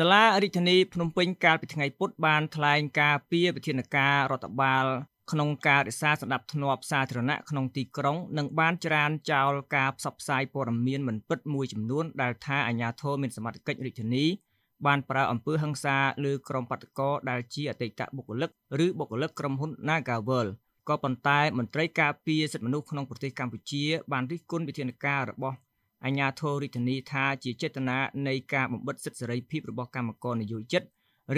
សាលារាជធានីភ្នំពេញកាលពីថ្ងៃពុធបានថ្លែងការពីវិធានការរដ្ឋបាល ក្នុងការរក្សាសណ្ដាប់ធ្នាប់សាធារណៈក្នុងទីក្រុង និងបានចរានចោលការផ្សព្វផ្សាយព័ត៌មានមិនពិតមួយចំនួន ដែលថាអាជ្ញាធរមានសមត្ថកិច្ចរាជធានីបានប្រើអំពើហិង្សាលើក្រុមបាតកោដែលជាអតីតបុគ្គលិកឬបុគ្គលិកក្រុមហ៊ុន Nagavel ក៏ប៉ុន្តែមន្ត្រីការពារសិទ្ធិមនុស្សក្នុងប្រទេសកម្ពុជាបានរិះគន់វិធានការរបស់អាញាធរិទ្ធនីថាជាចេតនានៃការបំបិតសិទ្ធិសេរីភាពរបស់កម្មករនយោជិត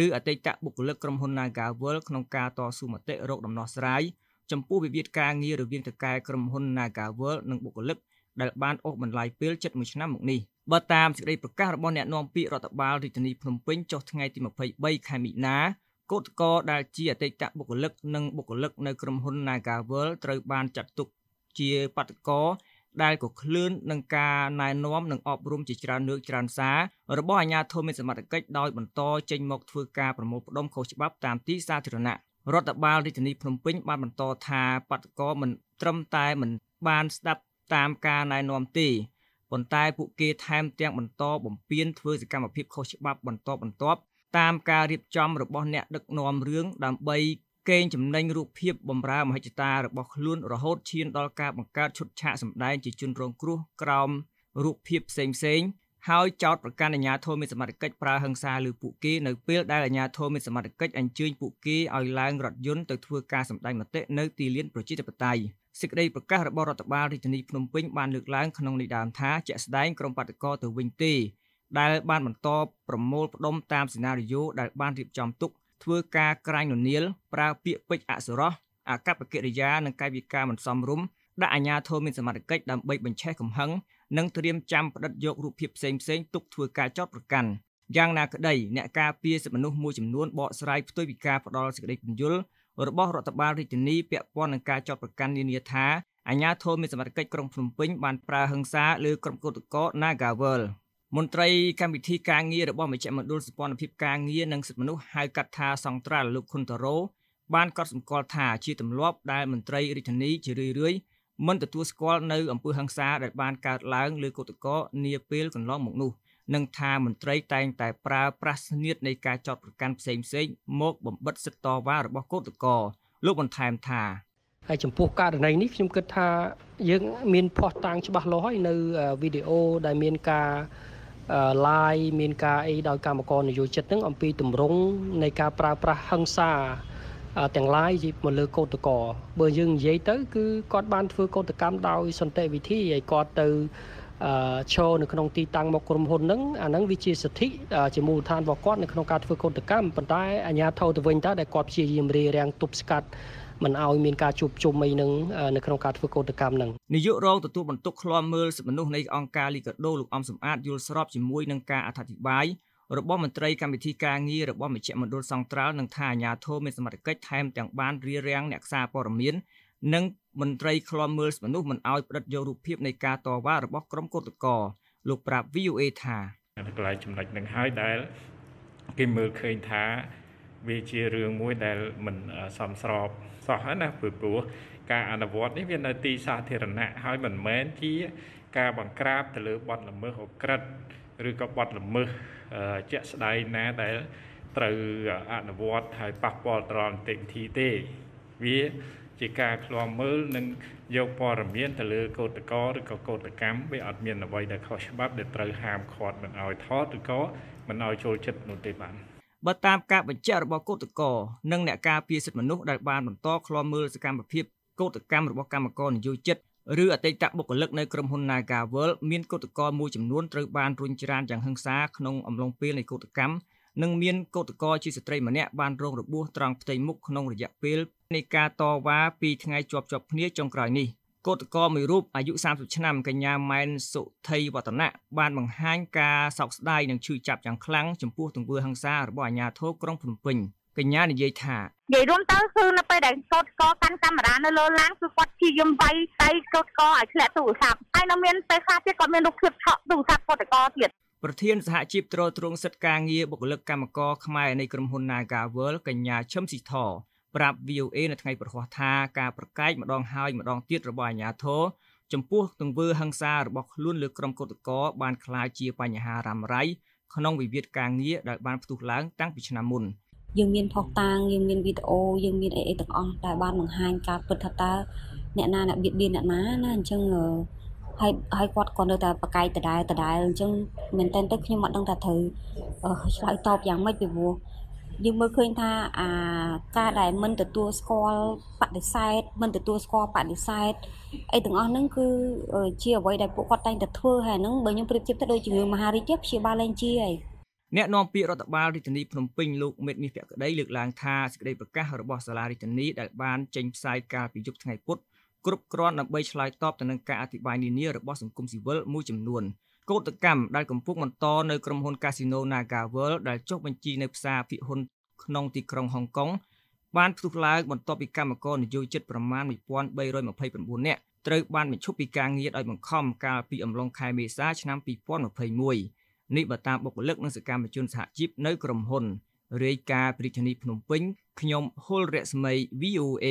ឬអតីតបុគ្គលិកក្រុមហ៊ុន Nagawal ក្នុងការតស៊ូមតិរោគដំណោះស្រាយចំពោះវិវាទការងាររវាងតកែក្រុមហ៊ុន Nagawal និងបុគ្គលិកដែលបានអូសបន្លាយពេលជិត1ឆ្នាំមកនេះបើតាមសេចក្តីប្រកាសរបស់អ្នកនាំពាក្យរដ្ឋបាលរាជធានីភ្នំពេញចុះថ្ងៃទី23ខែមិនិនាគណៈកោដែលជាអតីតបុគ្គលិកនិងបុគ្គលិកនៅក្រុមហ៊ុន Nagawal ត្រូវបានចាត់ទុកជាបាតកោដែលក៏ឃ្លឿននឹងការណែនាំនិងអប់រំជាច្រើនលើកច្រើនសាររបស់អាជ្ញាធរមានសមត្ថកិច្ចដោយបន្តចេញមកធ្វើការប្រមូលផ្ដុំខុសច្បាប់តាមទីសាធារណៈរដ្ឋបាលរាជធានីភ្នំពេញបានបន្តថាបាតកោមិន ត្រឹមតែមិន បានស្ដាប់តាមការណែនាំទេប៉ុន្តែ ពួកគេថែមទាំងបន្តបំពេញធ្វើសកម្មភាពខុសច្បាប់បន្តបន្ទាប់តាមការរៀបចំរបស់អ្នកដឹកនាំរឿងដើម្បីកេងចំណេញរូបភាពបំរើមហិច្ឆតារបស់ខ្លួន រហូតឈានដល់ការបង្កើតឈុតឆាកសម្ដែងជាជនរងគ្រោះក្រោមរូបភាពផ្សេងផ្សេងហើយចោតប្រកាន់អាជ្ញាធរមានសមត្ថកិច្ចប្រើហិង្សាលើពួកគេនៅពេលដែលអាជ្ញាធរមានសមត្ថកិច្ចអញ្ជើញពួកគេឲ្យឡើងរថយន្តទៅធ្វើការសម្ដែងមតិនៅទីលានប្រជាធិបតេយ្យសេចក្តីប្រកាសរបស់រដ្ឋបាលរាជធានីភ្នំពេញបានលើកឡើងក្នុងន័យដើមថាជាក់ស្ដែងក្រុមបាតកោទៅវិញទេដែលបាន បន្តប្រមូលផ្ដុំតាមសេណារីយ៉ូដែលបានរៀបចំទុកធ្វើការក្រាញ់ននៀលប្រើពាក្យពេចអសុរោះអកប្បកិរិយានិងកាយវិការមិនសមរម្យដាក់អាជ្ញាធរមានសមត្ថកិច្ចដើម្បីបញ្ឆេះកំហឹងនិងត្រៀមចាំផ្តិតយករូបភាពផ្សេងផ្សេងទុកធ្វើការចោតប្រកាន់យ៉ាងណាក្តី អ្នកការពារសិទ្ធិមនុស្សមួយចំនួនបកស្រាយផ្ទុយពីការផ្ដល់សេចក្តីពន្យល់របស់រដ្ឋបាលរាជធានីពាក់ព័ន្ធនឹងការចោតប្រកាន់នានាថា អាជ្ញាធរមានសមត្ថកិច្ចក្រុងភ្នំពេញបានប្រើហិង្សាលើក្រុមគឧតកោ Nagawal មន្ត្រីកម្មវិធីការងាររបស់មជ្ឈមណ្ឌលសម្ព័ន្ធភាពការងារនិងសិទ្ធិមនុស្សហៅកាត់ថាសង្ត្រា លោកខុនតារ៉ូបានកត់សម្គាល់ថាជាទម្លាប់ដែលមន្ត្រីរាជធានី ជារឿយរឿយមិនទទួលស្គាល់នៅអំពើហ ংস ាដែលបានកើតឡើងលើគឧតកោនាពេលកន្លងមកនោះនិងថាមន្ត្រីតែងតែប្រើប្រាស់ស្នៀតនៃការចោទប្រកាន់ផ្សេងផ្សេងមកបំបិតសិទ្ធិតវ៉ារបស់គឧតកោលោកបន្ថែមថាហើយចំពោះករណីនេះខ្ញុំគិតថាយើង មានភ័ស្តុតាងច្បាស់លាស់ហើយនៅវីដេអូដែលមានការ live មានការអីដោយគណៈកម្មការនយោជិតនឹងអំពីទម្រង់នៃការប្រើប្រាស់ហិង្សាទាំង lain មកលើកោតកោបើយើងនិយាយទៅគឺគាត់បានធ្វើកោតកម្មដោយសន្តិវិធីហើយគាត់ទៅឈរនៅក្នុងទីតាំងមកក្រុមហ៊ុនហ្នឹងអាហ្នឹងវាជាសិទ្ធិជាមូលដ្ឋានរបស់គាត់នៅក្នុងការធ្វើកោតកម្មប៉ុន្តែអាជ្ញាធរទៅវិញតើដែលគាត់ព្យាយាមរារាំងទប់ស្កាត់មិនឲ្យមានការជួបជុំអីនឹងនៅក្នុងការធ្វើកោតកម្មនឹងនាយករងទទួលបន្ទុកឃ្លាំមើលសិទ្ធិមនុស្សនៃអង្គការលីកាដូលោកអំសំអាតយល់ស្របជាមួយនឹងការអធិប្បាយរបស់មន្ត្រីគណៈវិធិការងាររបស់មជ្ឈមណ្ឌលសង្ត្រាល់នឹងថាអាញាធមមានសមត្ថកិច្ចថែមទាំងបានរៀបរៀងអ្នកសារព័ត៌មាននិងមន្ត្រីឃ្លាំមើលសិទ្ធិមនុស្សមិនឲ្យផ្តិតយករូបភាពនៃការតវ៉ារបស់ក្រុមគឧតកោលោកប្រាប់ VOA ថាកន្លែងចំណុចនឹងហើយដែលគេមើលឃើញថាវាជារឿងមួយដែលមិនសមស្របសោះណាព្រោះព្រោះការអនុវត្តនេះវានៅ ទីសាធារណៈហើយមិនមែនជាការបង្ក្រាបទៅលើបទល្មើសអក្រិតឬក៏បទល្មើសជាក់ស្ដែងណាដែលត្រូវអនុវត្តហើយប៉ះពាល់ដល់នីតិវិធីទេវាជាការឃ្លាំមើលនិងយកព័ត៌មានទៅលើកោតកោឬក៏កោតកម្មវាអត់មានអ្វីដែលខុសច្បាប់ដែលត្រូវហាមឃាត់មិនឲ្យថតឬក៏មិនឲ្យចូលចិត្តនោះទេបាទបើតាមការបញ្ជាក់របស់គឧតកោនិងអ្នកការពារសិទ្ធិមនុស្សដែលបានបន្តឃ្លាំមើលសកម្មភាពកោតកម្មរបស់កម្មករនយោជិតឬអតីតបុគ្គលិកនៅក្រុមហ៊ុន Naga World មានកោតកោមួយចំនួនត្រូវបានរុញច្រានយ៉ាងហិង្សាក្នុងអំឡុងពេលនៃកោតកម្មនិងមានកោតកោជាស្ត្រីម្នាក់បានរងរបួសត្រង់ផ្ទៃមុខក្នុងរយៈពេលនៃការតវ៉ាពីរថ្ងៃជាប់ជាប់គ្នាចុងក្រោយនេះ។កោតក្រមួយរូបអាយុ30ឆ្នាំកញ្ញាម៉ែនសុថីវឌ្ឍនៈបានបង្ហាញការសោកស្ដាយនិងឈឺចាប់យ៉ាងខ្លាំងចំពោះទង្វើហិង្សារបស់អាជ្ញាធរក្រុងភ្នំពេញកញ្ញានិយាយថានិយាយរួមទៅគឺនៅពេលដែលកូនកកាន់កាមេរ៉ានៅលើឡានគឺគាត់ព្យាយាមវាយដៃកូនកឲ្យធ្លាក់ទូរស័ព្ទហើយនៅមានពេលខ្លះទៀតគាត់មានរូបភាពឆក់ទូរស័ព្ទកូនកទៀតប្រធានសហជីពត្រួតត្រងសិទ្ធិការងារបុគ្គលិកកម្មករខ្មែរនៃក្រុមហ៊ុន Nagavel កញ្ញាឈឹមស៊ីធប្រាប់ VOA នៅថ្ងៃប្រហោះថាការប្រកែកម្ដងហើយម្ដងទៀតរបស់អាជ្ញាធរចំពោះទង្វើហិង្សារបស់ខ្លួនលើក្រុមកុតកោបានក្លាយជាបញ្ហារ៉ាំរ៉ៃក្នុងវិវាទការងារដែលបានផ្ទុះឡើងតាំងពីឆ្នាំមុនយើងមានផុសតាងយើងមានវីដេអូយើងមានអីអីទាំងអស់ដែលបានបង្ហាញការពិតថាតើអ្នកណាអ្នកបៀតបៀនអ្នកណាណាអញ្ចឹងហើយហើយគាត់ក៏នៅតែប្រកែកដដែលដដែលអញ្ចឹងមែនតើទៅខ្ញុំអត់ដឹងថាត្រូវឆ្លើយតបយ៉ាងម៉េចពីព្រោះយើងមើលឃើញថាអាការដែលមិនទទួលស្គាល់បដិសេធមិនទទួលស្គាល់បដិសេធអីទាំងអស់ហ្នឹងគឺជាអ្វីដែលពួកគាត់តែងតែធ្វើហើយហ្នឹងបើខ្ញុំប្រៀបធៀបទៅដូចជំងឺមហារីកទេព្យាបាលលែងជាហើយអ្នកនាំពាក្យរដ្ឋបាលរាជធានីភ្នំពេញលោកមេតមាសភក្តីលើកឡើងថាសេចក្តីប្រកាសរបស់សាលារាជធានីដែលបានចេញផ្សាយកាលពីយប់ថ្ងៃពុធគ្រប់គ្រាន់ដើម្បីឆ្លើយតបទៅនឹងការអធិប្បាយនានារបស់សង្គមស៊ីវិលមួយចំនួន។កោតកម្មដែលកំពុងបន្តនៅក្រុមហ៊ុន Casino Naga World ដែលចុះបញ្ជីនៅផ្សារភាគហ៊ុនក្នុងទីក្រុងហុងកុងបានផ្ទុះឡើងបន្ទាប់ពីកម្មករនយោជិតប្រមាណ1329នាក់ត្រូវបានបញ្ឈប់ពីការងារដោយបង្ខំកាលពីអំឡុងខែមេសាឆ្នាំ2021នេះបើតាមបុគ្គលិកនិងសកម្មជនសហជីពនៅក្រុមហ៊ុនរាយការណ៍ពីរាជធានីភ្នំពេញខ្ញុំហុលរស្មី VOA